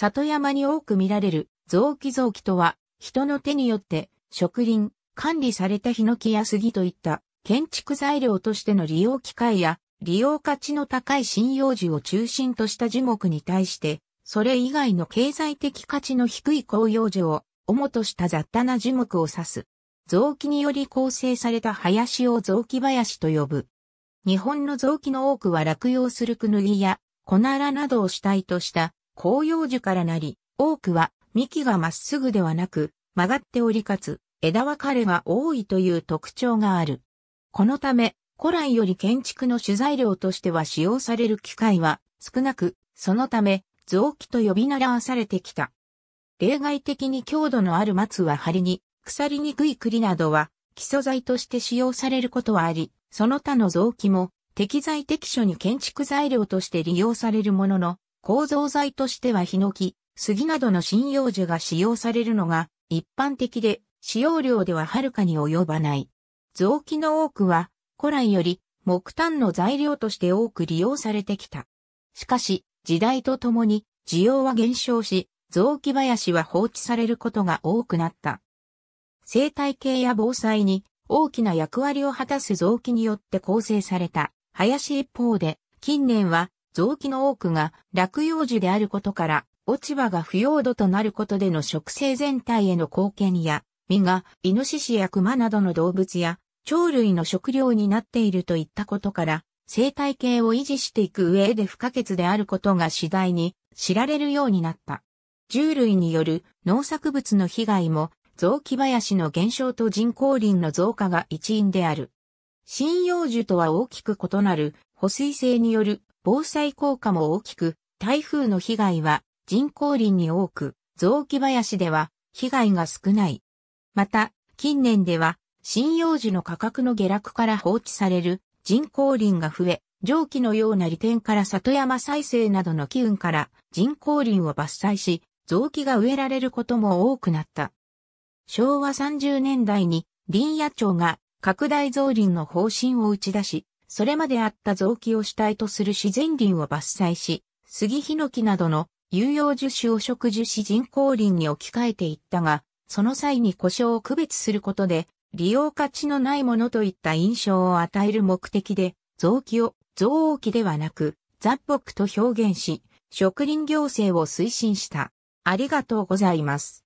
里山に多く見られる雑木雑木とは、人の手によって植林、管理されたヒノキや杉といった建築材料としての利用機会や利用価値の高い針葉樹を中心とした樹木に対して、それ以外の経済的価値の低い紅葉樹を主とした雑多な樹木を指す。雑木により構成された林を雑木林と呼ぶ。日本の雑木の多くは落葉するクヌギやコナラなどを主体とした広葉樹からなり、多くは幹がまっすぐではなく曲がっておりかつ枝分かれが多いという特徴がある。このため古来より建築の主材料としては使用される機会は少なく、そのため雑木と呼び習わされてきた。例外的に強度のある松は針に、腐りにくい栗などは基礎材として使用されることはあり、その他の雑木も適材適所に建築材料として利用されるものの、構造材としてはヒノキ、杉などの針葉樹が使用されるのが一般的で使用量でははるかに及ばない。臓器の多くは古来より木炭の材料として多く利用されてきた。しかし時代とともに需要は減少し、雑木林は放置されることが多くなった。生態系や防災に大きな役割を果たす雑木によって構成された林一方で、近年は臓器の多くが落葉樹であることから、落ち葉が腐葉土となることでの植生全体への貢献や、実がイノシシやクマなどの動物や鳥類の食料になっているといったことから、生態系を維持していく上で不可欠であることが次第に知られるようになった。獣類による農作物の被害も雑木林の減少と人工林の増加が一因である。針葉樹とは大きく異なる保水性による防災効果も大きく、台風の被害は人工林に多く、雑木林では被害が少ない。また、近年では、針葉樹の価格の下落から放置される人工林が増え、蒸気のような利点から里山再生などの機運から人工林を伐採し、雑木が植えられることも多くなった。昭和30年代に林野庁が拡大増林の方針を打ち出し、それまであった雑木を主体とする自然林を伐採し、杉ヒノキなどの有用樹種を植樹し人工林に置き換えていったが、その際に故障を区別することで、利用価値のないものといった印象を与える目的で、雑木を雑木ではなく雑木と表現し、植林行政を推進した。ありがとうございます。